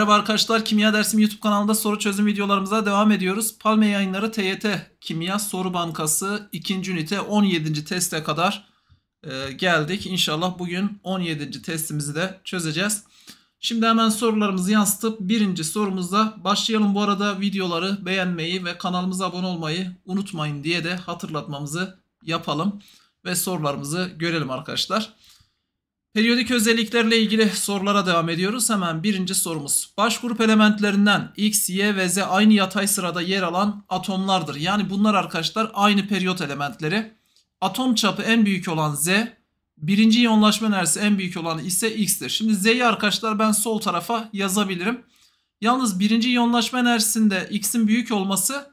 Merhaba arkadaşlar, Kimya Dersim YouTube kanalında soru çözüm videolarımıza devam ediyoruz. Palme yayınları TYT Kimya Soru Bankası 2. ünite 17. teste kadar e, geldik. İnşallah bugün 17. testimizi de çözeceğiz. Şimdi hemen sorularımızı yansıtıp birinci sorumuzla başlayalım. Bu arada videoları beğenmeyi ve kanalımıza abone olmayı unutmayın diye de hatırlatmamızı yapalım. Ve sorularımızı görelim arkadaşlar. Periyodik özelliklerle ilgili sorulara devam ediyoruz. Hemen birinci sorumuz. Baş grup elementlerinden X, Y ve Z aynı yatay sırada yer alan atomlardır. Yani bunlar arkadaşlar aynı periyot elementleri. Atom çapı en büyük olan Z, birinci yonlaşma enerjisi en büyük olan ise X'tir. Şimdi Z'yi arkadaşlar ben sol tarafa yazabilirim. Yalnız birinci yonlaşma enerjisinde X'in büyük olması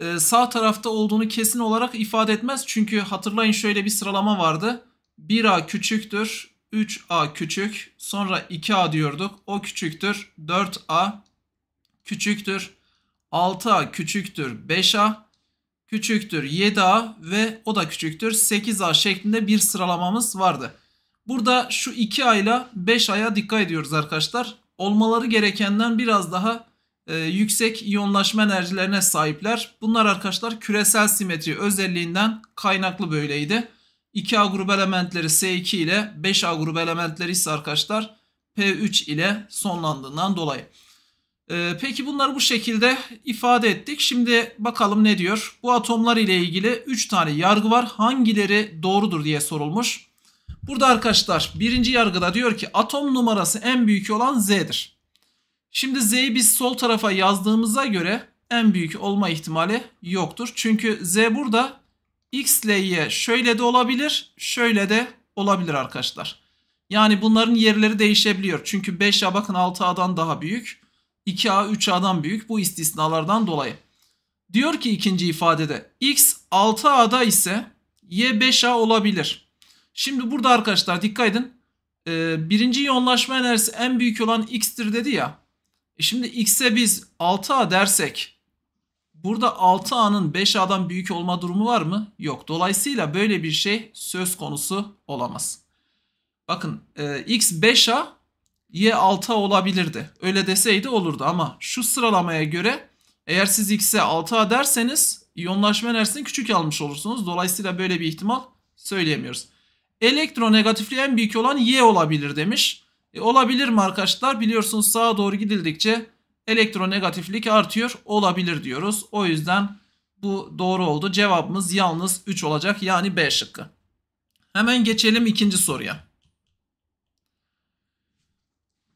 e, sağ tarafta olduğunu kesin olarak ifade etmez. Çünkü hatırlayın şöyle bir sıralama vardı. 1A küçüktür, 3a küçük sonra 2a diyorduk o küçüktür 4a küçüktür 6a küçüktür 5a küçüktür 7a ve o da küçüktür 8a şeklinde bir sıralamamız vardı. Burada şu 2a ile 5a'ya dikkat ediyoruz arkadaşlar. Olmaları gerekenden biraz daha e, yüksek iyonlaşma enerjilerine sahipler. Bunlar arkadaşlar küresel simetri özelliğinden kaynaklı böyleydi. 2A grup elementleri S2 ile 5A grup elementleri ise arkadaşlar P3 ile sonlandığından dolayı. Ee, peki bunları bu şekilde ifade ettik. Şimdi bakalım ne diyor. Bu atomlar ile ilgili 3 tane yargı var. Hangileri doğrudur diye sorulmuş. Burada arkadaşlar birinci yargıda diyor ki atom numarası en büyük olan Z'dir. Şimdi Z'yi biz sol tarafa yazdığımıza göre en büyük olma ihtimali yoktur. Çünkü Z burada x ile y şöyle de olabilir, şöyle de olabilir arkadaşlar. Yani bunların yerleri değişebiliyor. Çünkü 5A bakın 6A'dan daha büyük. 2A 3A'dan büyük bu istisnalardan dolayı. Diyor ki ikinci ifadede x 6A'da ise y 5A olabilir. Şimdi burada arkadaşlar dikkat edin. Ee, birinci yoğunlaşma enerjisi en büyük olan x'tir dedi ya. E şimdi x'e biz 6A dersek Burada 6A'nın 5A'dan büyük olma durumu var mı? Yok. Dolayısıyla böyle bir şey söz konusu olamaz. Bakın e, X 5A, Y 6A olabilirdi. Öyle deseydi olurdu ama şu sıralamaya göre eğer siz X'e 6A derseniz iyonlaşma enerjisini küçük almış olursunuz. Dolayısıyla böyle bir ihtimal söyleyemiyoruz. Elektronegatifliği en büyük olan Y olabilir demiş. E, olabilir mi arkadaşlar? Biliyorsunuz sağa doğru gidildikçe elektronegatiflik artıyor olabilir diyoruz. O yüzden bu doğru oldu. Cevabımız yalnız 3 olacak yani B şıkkı. Hemen geçelim ikinci soruya.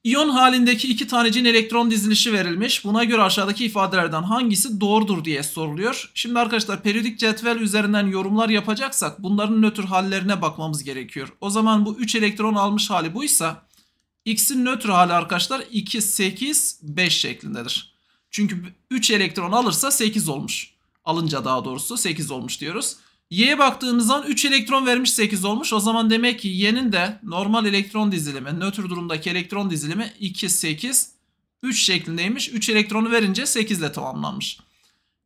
İyon halindeki iki tanecin elektron dizilişi verilmiş. Buna göre aşağıdaki ifadelerden hangisi doğrudur diye soruluyor. Şimdi arkadaşlar periyodik cetvel üzerinden yorumlar yapacaksak bunların nötr hallerine bakmamız gerekiyor. O zaman bu 3 elektron almış hali buysa X'in nötr hali arkadaşlar 2, 8, 5 şeklindedir. Çünkü 3 elektron alırsa 8 olmuş. Alınca daha doğrusu 8 olmuş diyoruz. Y'ye baktığımız zaman 3 elektron vermiş 8 olmuş. O zaman demek ki Y'nin de normal elektron dizilimi, nötr durumdaki elektron dizilimi 2, 8, 3 şeklindeymiş. 3 elektronu verince 8 ile tamamlanmış.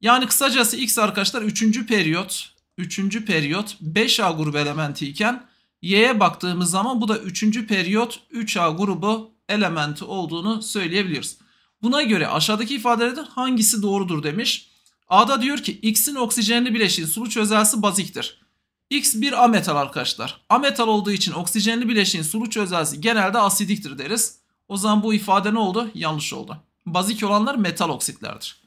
Yani kısacası X arkadaşlar 3. periyot, 3. periyot 5A grubu elementi iken Y'ye baktığımız zaman bu da 3. periyot 3A grubu elementi olduğunu söyleyebiliriz. Buna göre aşağıdaki ifadelerde hangisi doğrudur demiş. A'da diyor ki X'in oksijenli bileşiğin sulu çözelsi baziktir. X bir ametal arkadaşlar. Ametal olduğu için oksijenli bileşiğin sulu çözelsi genelde asidiktir deriz. O zaman bu ifade ne oldu? Yanlış oldu. Bazik olanlar metal oksitlerdir.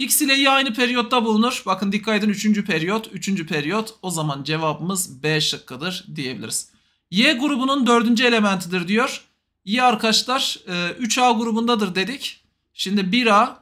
X ile Y aynı periyotta bulunur. Bakın dikkat edin 3. periyot, 3. periyot. O zaman cevabımız B şıkkıdır diyebiliriz. Y grubunun 4. elementidir diyor. Y arkadaşlar 3A e, grubundadır dedik. Şimdi 1A,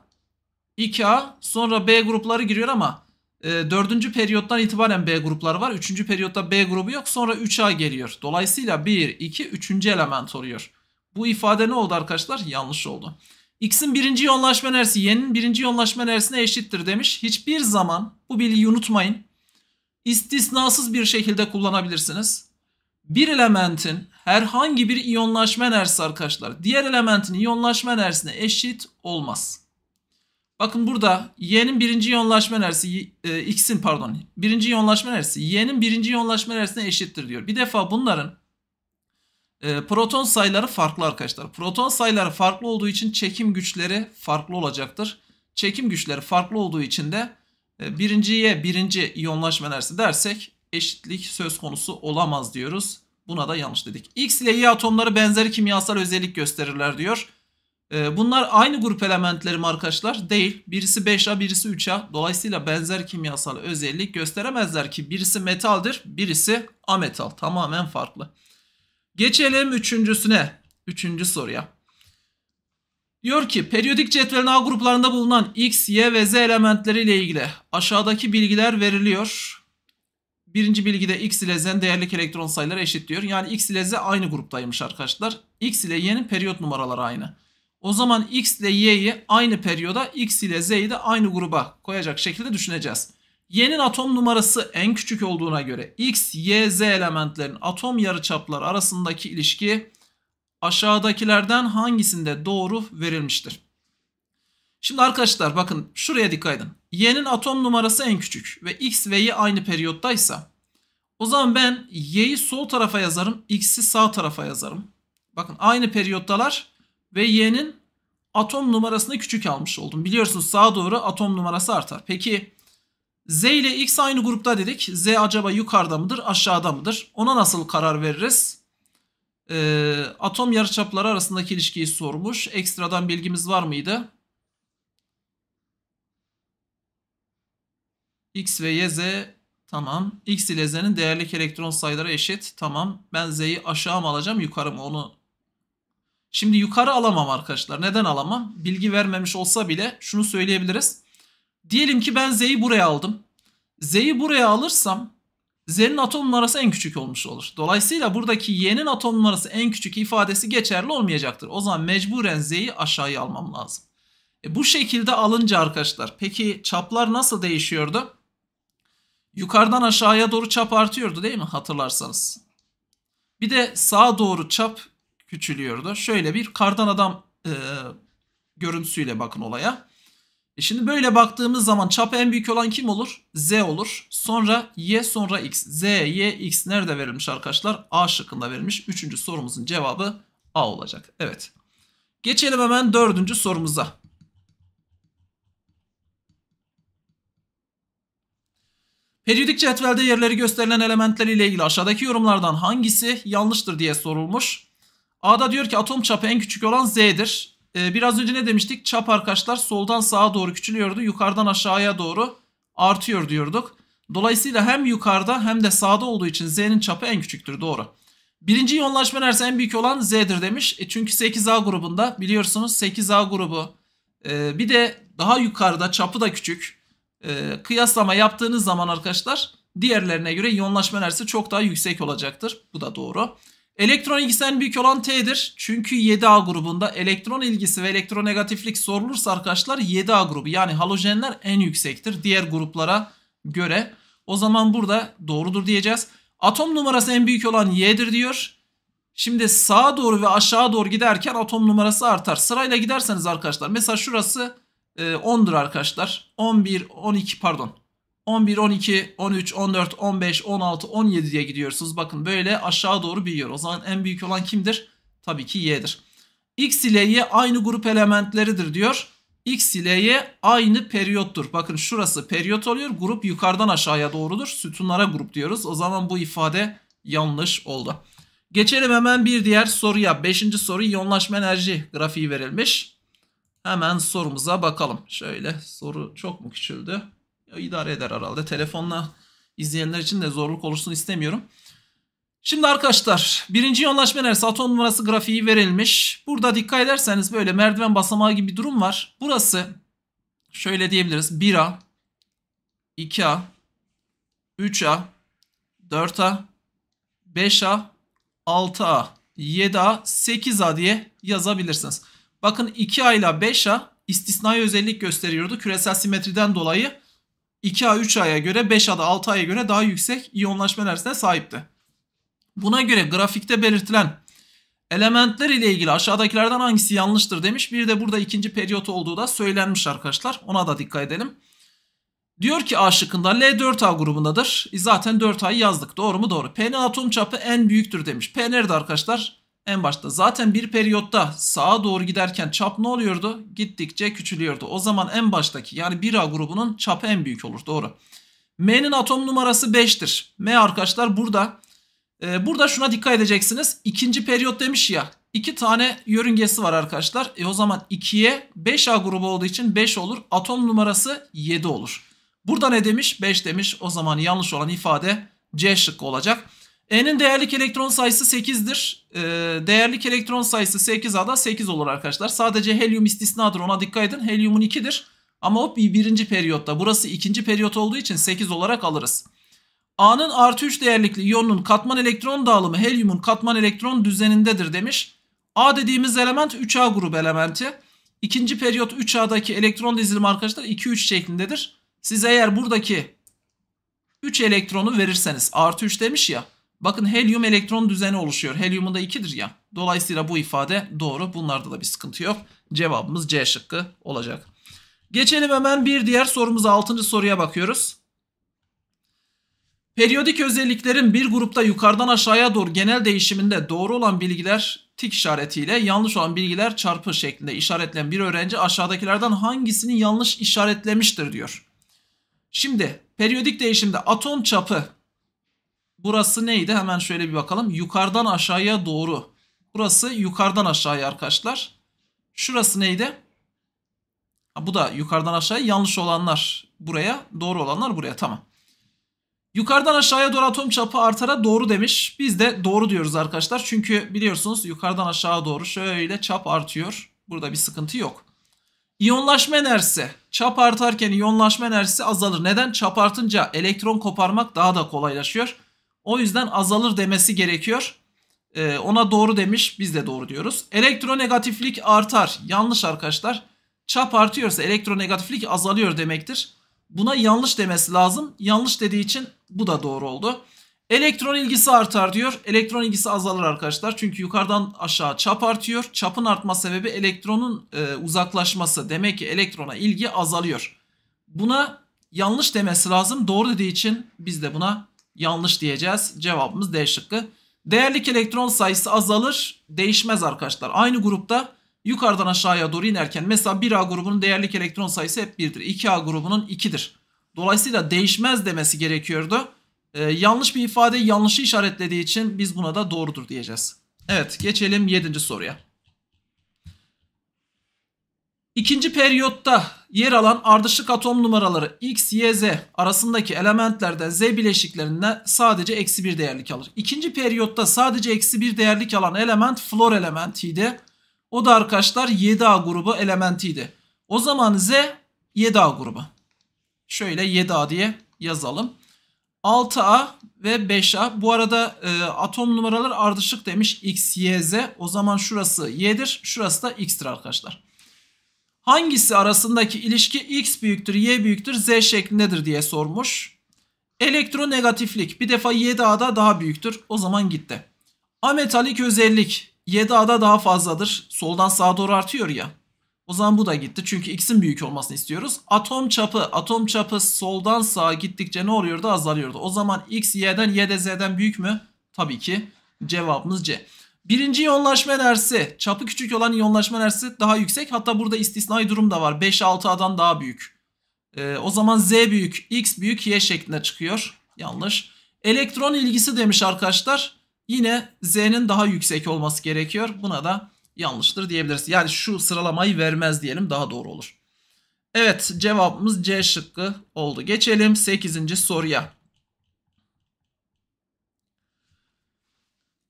2A sonra B grupları giriyor ama 4. E, periyottan itibaren B grupları var. 3. periyotta B grubu yok sonra 3A geliyor. Dolayısıyla 1, 2, 3. element oluyor. Bu ifade ne oldu arkadaşlar? Yanlış oldu. X'in birinci yoğunlaşma enerjisi Y'nin birinci yoğunlaşma enerjisine eşittir demiş. Hiçbir zaman bu bilgiyi unutmayın. İstisnasız bir şekilde kullanabilirsiniz. Bir elementin herhangi bir iyonlaşma enerjisi arkadaşlar diğer elementin iyonlaşma enerjisine eşit olmaz. Bakın burada Y'nin birinci iyonlaşma enerjisi e, X'in pardon birinci iyonlaşma enerjisi Y'nin birinci iyonlaşma enerjisine eşittir diyor. Bir defa bunların e, proton sayıları farklı arkadaşlar. Proton sayıları farklı olduğu için çekim güçleri farklı olacaktır. Çekim güçleri farklı olduğu için de e, birinciye birinci iyonlaşma enerjisi dersek eşitlik söz konusu olamaz diyoruz. Buna da yanlış dedik. X ile Y atomları benzer kimyasal özellik gösterirler diyor. E, bunlar aynı grup elementleri mi arkadaşlar? Değil. Birisi 5A birisi 3A. Dolayısıyla benzer kimyasal özellik gösteremezler ki birisi metaldir birisi ametal. Tamamen farklı. Geçelim üçüncüsüne. Üçüncü soruya. Diyor ki periyodik cetvelin A gruplarında bulunan X, Y ve Z elementleri ile ilgili aşağıdaki bilgiler veriliyor. Birinci bilgide X ile Z'nin değerlik elektron sayıları eşit diyor. Yani X ile Z aynı gruptaymış arkadaşlar. X ile Y'nin periyot numaraları aynı. O zaman X ile Y'yi aynı periyoda X ile Z'yi de aynı gruba koyacak şekilde düşüneceğiz. Y'nin atom numarası en küçük olduğuna göre X, Y, Z elementlerin atom yarıçapları arasındaki ilişki aşağıdakilerden hangisinde doğru verilmiştir? Şimdi arkadaşlar bakın şuraya dikkat edin. Y'nin atom numarası en küçük ve X ve Y aynı periyottaysa o zaman ben Y'yi sol tarafa yazarım, X'i sağ tarafa yazarım. Bakın aynı periyottalar ve Y'nin atom numarasını küçük almış oldum. Biliyorsunuz sağa doğru atom numarası artar. Peki Z ile X aynı grupta dedik. Z acaba yukarıda mıdır aşağıda mıdır? Ona nasıl karar veririz? Ee, atom yarıçapları arasındaki ilişkiyi sormuş. Ekstradan bilgimiz var mıydı? X ve Y, Z tamam. X ile Z'nin değerlik elektron sayıları eşit. Tamam. Ben Z'yi aşağı mı alacağım yukarı mı onu Şimdi yukarı alamam arkadaşlar. Neden alamam? Bilgi vermemiş olsa bile şunu söyleyebiliriz. Diyelim ki ben Z'yi buraya aldım. Z'yi buraya alırsam Z'nin atom numarası en küçük olmuş olur. Dolayısıyla buradaki Y'nin atom numarası en küçük ifadesi geçerli olmayacaktır. O zaman mecburen Z'yi aşağıya almam lazım. E bu şekilde alınca arkadaşlar peki çaplar nasıl değişiyordu? Yukarıdan aşağıya doğru çap artıyordu değil mi hatırlarsanız? Bir de sağa doğru çap küçülüyordu. Şöyle bir kardan adam e, görüntüsüyle bakın olaya. E şimdi böyle baktığımız zaman çapı en büyük olan kim olur? Z olur. Sonra Y sonra X. Z, Y, X nerede verilmiş arkadaşlar? A şıkkında verilmiş. Üçüncü sorumuzun cevabı A olacak. Evet. Geçelim hemen dördüncü sorumuza. Periyodik cetvelde yerleri gösterilen elementler ile ilgili aşağıdaki yorumlardan hangisi yanlıştır diye sorulmuş. A'da diyor ki atom çapı en küçük olan Z'dir. Ee, biraz önce ne demiştik? Çap arkadaşlar soldan sağa doğru küçülüyordu. Yukarıdan aşağıya doğru artıyor diyorduk. Dolayısıyla hem yukarıda hem de sağda olduğu için Z'nin çapı en küçüktür. Doğru. Birinci yoğunlaşma neresi en büyük olan Z'dir demiş. E çünkü 8A grubunda biliyorsunuz 8A grubu. E, bir de daha yukarıda çapı da küçük. E, kıyaslama yaptığınız zaman arkadaşlar diğerlerine göre yoğunlaşma enerjisi çok daha yüksek olacaktır. Bu da doğru. Elektron ilgisinden büyük olan T'dir. Çünkü 7A grubunda elektron ilgisi ve elektronegatiflik sorulursa arkadaşlar 7A grubu yani halojenler en yüksektir diğer gruplara göre. O zaman burada doğrudur diyeceğiz. Atom numarası en büyük olan Y'dir diyor. Şimdi sağa doğru ve aşağı doğru giderken atom numarası artar. Sırayla giderseniz arkadaşlar mesela şurası 10'dur e, arkadaşlar. 11, 12 pardon 11, 12, 13, 14, 15, 16, 17 diye gidiyorsunuz. Bakın böyle aşağı doğru büyüyor. O zaman en büyük olan kimdir? Tabii ki y'dir. X ile y aynı grup elementleridir diyor. X ile y aynı periyottur. Bakın şurası periyot oluyor. Grup yukarıdan aşağıya doğrudur. Sütunlara grup diyoruz. O zaman bu ifade yanlış oldu. Geçelim hemen bir diğer soruya. Beşinci soru yoğunlaşma enerji grafiği verilmiş. Hemen sorumuza bakalım. Şöyle soru çok mu küçüldü? idare eder herhalde. Telefonla izleyenler için de zorluk olursun istemiyorum. Şimdi arkadaşlar birinci yoğunlaşma enerjisi atom numarası grafiği verilmiş. Burada dikkat ederseniz böyle merdiven basamağı gibi bir durum var. Burası şöyle diyebiliriz 1A, 2A, 3A, 4A, 5A, 6A, 7A, 8A diye yazabilirsiniz. Bakın 2A ile 5A istisnai özellik gösteriyordu küresel simetriden dolayı. 2 A 3 A'ya göre 5 A'da 6 A'ya göre daha yüksek iyonlaşma enerjisine sahipti. Buna göre grafikte belirtilen elementler ile ilgili aşağıdakilerden hangisi yanlıştır demiş. Bir de burada ikinci periyot olduğu da söylenmiş arkadaşlar. Ona da dikkat edelim. Diyor ki A şıkkında L4A grubundadır. E zaten 4A'yı yazdık. Doğru mu? Doğru. P'nin atom çapı en büyüktür demiş. P nerede arkadaşlar? En başta zaten bir periyotta sağa doğru giderken çap ne oluyordu? Gittikçe küçülüyordu. O zaman en baştaki yani 1A grubunun çapı en büyük olur. Doğru. M'nin atom numarası 5'tir. M arkadaşlar burada. E, burada şuna dikkat edeceksiniz. İkinci periyot demiş ya. 2 tane yörüngesi var arkadaşlar. E o zaman 2'ye 5A grubu olduğu için 5 olur. Atom numarası 7 olur. Burada ne demiş? 5 demiş. O zaman yanlış olan ifade C şıkkı olacak. N'in değerlik elektron sayısı 8'dir. Ee, değerlik elektron sayısı 8A'da 8 olur arkadaşlar. Sadece helyum istisnadır ona dikkat edin. Helyumun 2'dir. Ama o birinci periyotta. Burası ikinci periyot olduğu için 8 olarak alırız. A'nın artı 3 değerlikli iyonun katman elektron dağılımı helyumun katman elektron düzenindedir demiş. A dediğimiz element 3A grubu elementi. İkinci periyot 3A'daki elektron dizilimi arkadaşlar 2-3 şeklindedir. Siz eğer buradaki 3 elektronu verirseniz artı 3 demiş ya Bakın helyum elektron düzeni oluşuyor. Helyumun da 2'dir ya. Dolayısıyla bu ifade doğru. Bunlarda da bir sıkıntı yok. Cevabımız C şıkkı olacak. Geçelim hemen bir diğer sorumuza 6. soruya bakıyoruz. Periyodik özelliklerin bir grupta yukarıdan aşağıya doğru genel değişiminde doğru olan bilgiler tik işaretiyle yanlış olan bilgiler çarpı şeklinde işaretlenen bir öğrenci aşağıdakilerden hangisini yanlış işaretlemiştir diyor. Şimdi periyodik değişimde atom çapı Burası neydi? Hemen şöyle bir bakalım. Yukarıdan aşağıya doğru. Burası yukarıdan aşağıya arkadaşlar. Şurası neydi? Ha, bu da yukarıdan aşağıya yanlış olanlar buraya, doğru olanlar buraya. Tamam. Yukarıdan aşağıya doğru atom çapı artara doğru demiş. Biz de doğru diyoruz arkadaşlar. Çünkü biliyorsunuz yukarıdan aşağı doğru şöyle çap artıyor. Burada bir sıkıntı yok. İyonlaşma enerjisi. Çap artarken iyonlaşma enerjisi azalır. Neden? Çap artınca elektron koparmak daha da kolaylaşıyor. O yüzden azalır demesi gerekiyor. Ee, ona doğru demiş biz de doğru diyoruz. Elektronegatiflik artar. Yanlış arkadaşlar. Çap artıyorsa elektronegatiflik azalıyor demektir. Buna yanlış demesi lazım. Yanlış dediği için bu da doğru oldu. Elektron ilgisi artar diyor. Elektron ilgisi azalır arkadaşlar. Çünkü yukarıdan aşağı çap artıyor. Çapın artma sebebi elektronun e, uzaklaşması. Demek ki elektrona ilgi azalıyor. Buna yanlış demesi lazım. Doğru dediği için biz de buna Yanlış diyeceğiz. Cevabımız D şıkkı. Değerlik elektron sayısı azalır. Değişmez arkadaşlar. Aynı grupta yukarıdan aşağıya doğru inerken mesela 1A grubunun değerlik elektron sayısı hep 1'dir. 2A grubunun 2'dir. Dolayısıyla değişmez demesi gerekiyordu. Ee, yanlış bir ifade yanlışı işaretlediği için biz buna da doğrudur diyeceğiz. Evet geçelim 7. soruya. İkinci periyotta yer alan ardışık atom numaraları X, Y, Z arasındaki elementlerden Z bileşiklerinde sadece eksi bir değerlik alır. İkinci periyotta sadece eksi bir değerlik alan element flor elementiydi. O da arkadaşlar 7A grubu elementiydi. O zaman Z 7A grubu. Şöyle 7A diye yazalım. 6A ve 5A. Bu arada e, atom numaraları ardışık demiş X, Y, Z. O zaman şurası Y'dir. Şurası da X'tir arkadaşlar hangisi arasındaki ilişki x büyüktür y büyüktür z şeklindedir diye sormuş. Elektronegatiflik bir defa 7A'da daha büyüktür o zaman gitti. Ametalik özellik 7A'da daha fazladır soldan sağa doğru artıyor ya. O zaman bu da gitti çünkü x'in büyük olmasını istiyoruz. Atom çapı atom çapı soldan sağa gittikçe ne oluyordu azalıyordu. O zaman x y'den y de z'den büyük mü? Tabii ki cevabımız C. Birinci yoğunlaşma enerjisi çapı küçük olan yoğunlaşma enerjisi daha yüksek. Hatta burada istisnai durum da var. 5-6 adan daha büyük. Ee, o zaman Z büyük, X büyük, Y şeklinde çıkıyor. Yanlış. Elektron ilgisi demiş arkadaşlar. Yine Z'nin daha yüksek olması gerekiyor. Buna da yanlıştır diyebiliriz. Yani şu sıralamayı vermez diyelim daha doğru olur. Evet cevabımız C şıkkı oldu. Geçelim 8. soruya.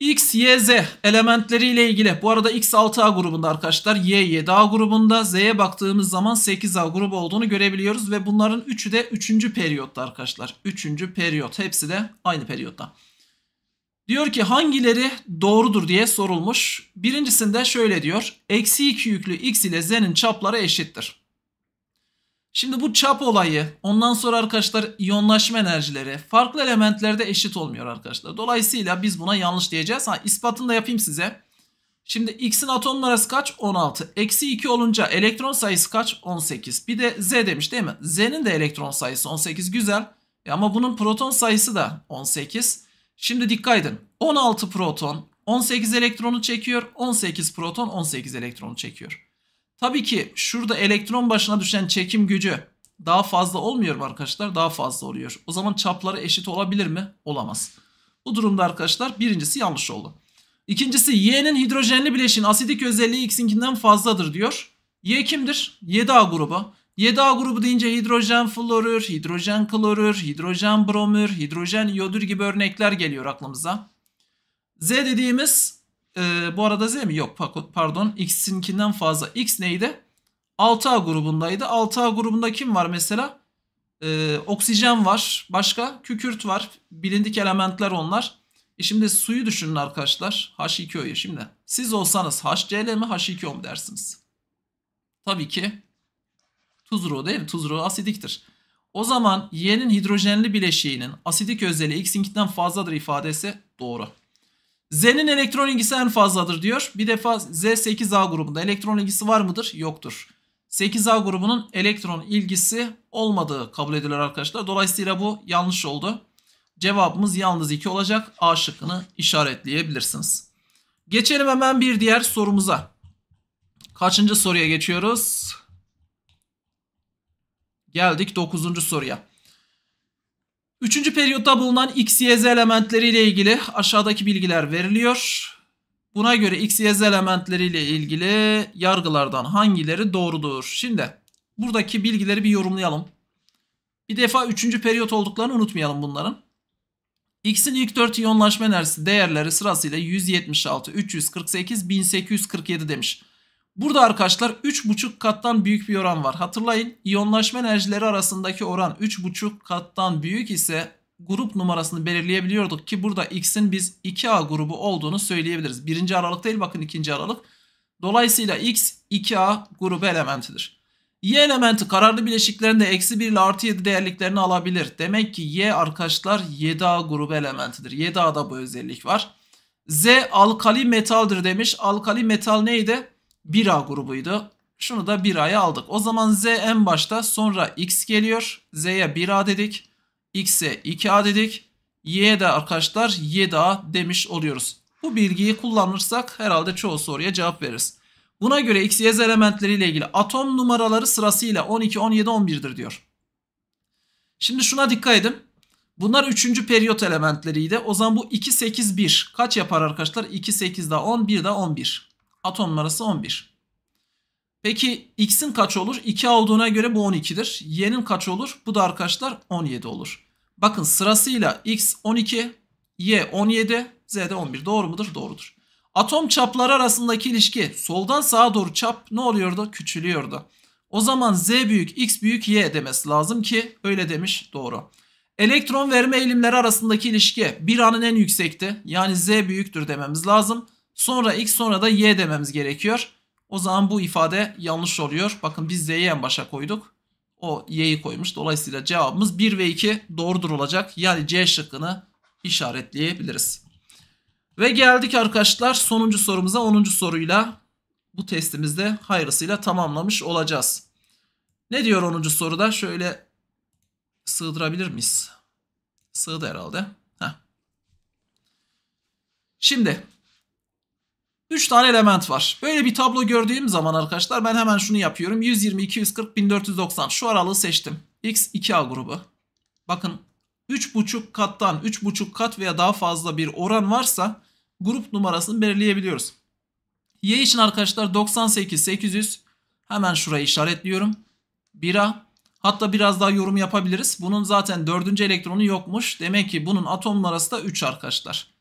X, Y, Z elementleriyle ilgili. Bu arada X 6A grubunda arkadaşlar. Y 7A grubunda. Z'ye baktığımız zaman 8A grubu olduğunu görebiliyoruz. Ve bunların üçü de 3. periyotta arkadaşlar. 3. periyot. Hepsi de aynı periyotta. Diyor ki hangileri doğrudur diye sorulmuş. Birincisinde şöyle diyor. Eksi 2 yüklü X ile Z'nin çapları eşittir. Şimdi bu çap olayı, ondan sonra arkadaşlar iyonlaşma enerjileri farklı elementlerde eşit olmuyor arkadaşlar. Dolayısıyla biz buna yanlış diyeceğiz. Ha ispatını da yapayım size. Şimdi X'in atom numarası kaç? 16. Eksi 2 olunca elektron sayısı kaç? 18. Bir de Z demiş değil mi? Z'nin de elektron sayısı 18. Güzel. E ama bunun proton sayısı da 18. Şimdi dikkat edin. 16 proton 18 elektronu çekiyor. 18 proton 18 elektronu çekiyor. Tabii ki şurada elektron başına düşen çekim gücü daha fazla olmuyor mu arkadaşlar? Daha fazla oluyor. O zaman çapları eşit olabilir mi? Olamaz. Bu durumda arkadaşlar birincisi yanlış oldu. İkincisi Y'nin hidrojenli bileşin asidik özelliği X'inkinden fazladır diyor. Y kimdir? 7A grubu. 7A grubu deyince hidrojen florür, hidrojen klorür, hidrojen bromür, hidrojen iyodür gibi örnekler geliyor aklımıza. Z dediğimiz ee, bu arada z mi? Yok pardon. X'inkinden fazla. X neydi? 6A grubundaydı. 6A grubunda kim var mesela? Ee, oksijen var. Başka? Kükürt var. Bilindik elementler onlar. E şimdi suyu düşünün arkadaşlar. H2O'yu şimdi. Siz olsanız HCl mi H2O mu dersiniz? Tabii ki tuzru değil mi? Tuzru asidiktir. O zaman Y'nin hidrojenli bileşiğinin asidik özelliği X'inkinden fazladır ifadesi doğru. Z'nin elektron ilgisi en fazladır diyor. Bir defa Z 8A grubunda elektron ilgisi var mıdır? Yoktur. 8A grubunun elektron ilgisi olmadığı kabul edilir arkadaşlar. Dolayısıyla bu yanlış oldu. Cevabımız yalnız 2 olacak. A şıkkını işaretleyebilirsiniz. Geçelim hemen bir diğer sorumuza. Kaçıncı soruya geçiyoruz? Geldik 9. soruya. Üçüncü periyotta bulunan X, Y, Z elementleriyle ilgili aşağıdaki bilgiler veriliyor. Buna göre X, Y, Z elementleriyle ilgili yargılardan hangileri doğrudur? Şimdi buradaki bilgileri bir yorumlayalım. Bir defa üçüncü periyot olduklarını unutmayalım bunların. X'in ilk 4 iyonlaşma enerjisi değerleri sırasıyla 176, 348, 1847 demiş. Burada arkadaşlar 3,5 kattan büyük bir oran var. Hatırlayın iyonlaşma enerjileri arasındaki oran 3,5 kattan büyük ise grup numarasını belirleyebiliyorduk ki burada X'in biz 2A grubu olduğunu söyleyebiliriz. Birinci aralık değil bakın ikinci aralık. Dolayısıyla X 2A grubu elementidir. Y elementi kararlı bileşiklerinde eksi 1 ile artı 7 değerliklerini alabilir. Demek ki Y arkadaşlar 7A grubu elementidir. 7A'da bu özellik var. Z alkali metaldir demiş. Alkali metal neydi? 1A grubuydu. Şunu da 1A'ya aldık. O zaman Z en başta sonra X geliyor. Z'ye 1A dedik. X'e 2A dedik. Y'ye de arkadaşlar 7A demiş oluyoruz. Bu bilgiyi kullanırsak herhalde çoğu soruya cevap veririz. Buna göre X, Y, Z elementleriyle ilgili atom numaraları sırasıyla 12, 17, 11'dir diyor. Şimdi şuna dikkat edin. Bunlar 3. periyot elementleriydi. O zaman bu 2, 8, 1 kaç yapar arkadaşlar? 2, 8 daha 10, 1 daha 11. Atom numarası 11. Peki x'in kaç olur? 2 olduğuna göre bu 12'dir. Y'nin kaç olur? Bu da arkadaşlar 17 olur. Bakın sırasıyla x 12, y 17, z de 11. Doğru mudur? Doğrudur. Atom çapları arasındaki ilişki soldan sağa doğru çap ne oluyordu? Küçülüyordu. O zaman z büyük x büyük y demesi lazım ki öyle demiş doğru. Elektron verme eğilimleri arasındaki ilişki bir anın en yüksekti. Yani z büyüktür dememiz lazım. Sonra x sonra da y dememiz gerekiyor. O zaman bu ifade yanlış oluyor. Bakın biz z'yi en başa koyduk. O y'yi koymuş. Dolayısıyla cevabımız 1 ve 2 doğrudur olacak. Yani c şıkkını işaretleyebiliriz. Ve geldik arkadaşlar sonuncu sorumuza 10. soruyla bu testimizde hayırlısıyla tamamlamış olacağız. Ne diyor 10. soruda? Şöyle sığdırabilir miyiz? Sığdı herhalde. Heh. Şimdi 3 tane element var. Böyle bir tablo gördüğüm zaman arkadaşlar ben hemen şunu yapıyorum. 120, 240, 1490 şu aralığı seçtim. X2A grubu. Bakın 3,5 kattan 3,5 kat veya daha fazla bir oran varsa grup numarasını belirleyebiliyoruz. Y için arkadaşlar 98, 800 hemen şurayı işaretliyorum. 1A hatta biraz daha yorum yapabiliriz. Bunun zaten 4. elektronu yokmuş. Demek ki bunun atom numarası da 3 arkadaşlar.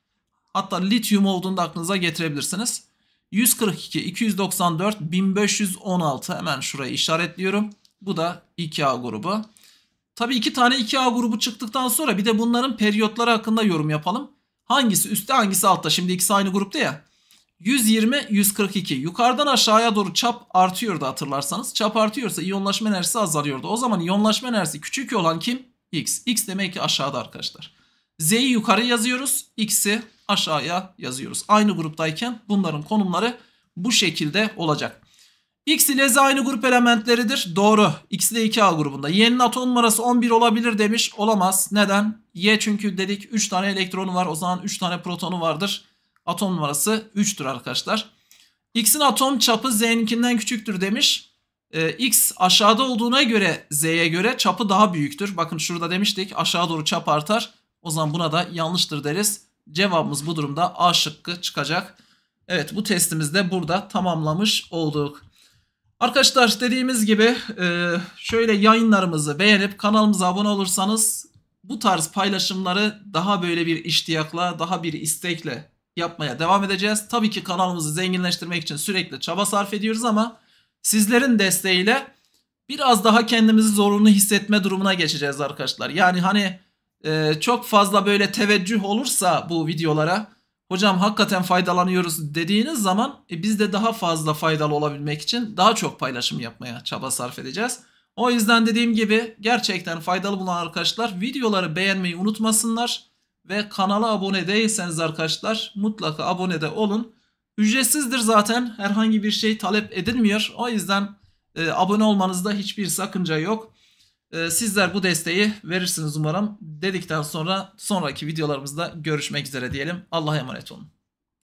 Hatta lityum olduğunu da aklınıza getirebilirsiniz. 142, 294, 1516 hemen şurayı işaretliyorum. Bu da 2A grubu. Tabi iki tane 2A grubu çıktıktan sonra bir de bunların periyotları hakkında yorum yapalım. Hangisi üstte hangisi altta? Şimdi ikisi aynı grupta ya. 120, 142. Yukarıdan aşağıya doğru çap artıyordu hatırlarsanız. Çap artıyorsa iyonlaşma enerjisi azalıyordu. O zaman iyonlaşma enerjisi küçük olan kim? X. X demek ki aşağıda arkadaşlar. Z'yi yukarı yazıyoruz. X'i aşağıya yazıyoruz. Aynı gruptayken bunların konumları bu şekilde olacak. X ile Z aynı grup elementleridir. Doğru. X ile 2A grubunda. Y'nin atom numarası 11 olabilir demiş. Olamaz. Neden? Y çünkü dedik 3 tane elektronu var. O zaman 3 tane protonu vardır. Atom numarası 3'tür arkadaşlar. X'in atom çapı Z'ninkinden küçüktür demiş. Ee, X aşağıda olduğuna göre Z'ye göre çapı daha büyüktür. Bakın şurada demiştik aşağı doğru çap artar. O zaman buna da yanlıştır deriz. Cevabımız bu durumda A şıkkı çıkacak. Evet bu testimizi de burada tamamlamış olduk. Arkadaşlar dediğimiz gibi e, şöyle yayınlarımızı beğenip kanalımıza abone olursanız bu tarz paylaşımları daha böyle bir iştiyakla, daha bir istekle yapmaya devam edeceğiz. Tabii ki kanalımızı zenginleştirmek için sürekli çaba sarf ediyoruz ama sizlerin desteğiyle biraz daha kendimizi zorunlu hissetme durumuna geçeceğiz arkadaşlar. Yani hani ee, çok fazla böyle teveccüh olursa bu videolara hocam hakikaten faydalanıyoruz dediğiniz zaman e, biz de daha fazla faydalı olabilmek için daha çok paylaşım yapmaya çaba sarf edeceğiz. O yüzden dediğim gibi gerçekten faydalı bulan arkadaşlar videoları beğenmeyi unutmasınlar. Ve kanala abone değilseniz arkadaşlar mutlaka abone de olun. Ücretsizdir zaten herhangi bir şey talep edilmiyor. O yüzden e, abone olmanızda hiçbir sakınca yok. Ee, sizler bu desteği verirsiniz umarım. Dedikten sonra sonraki videolarımızda görüşmek üzere diyelim. Allah'a emanet olun.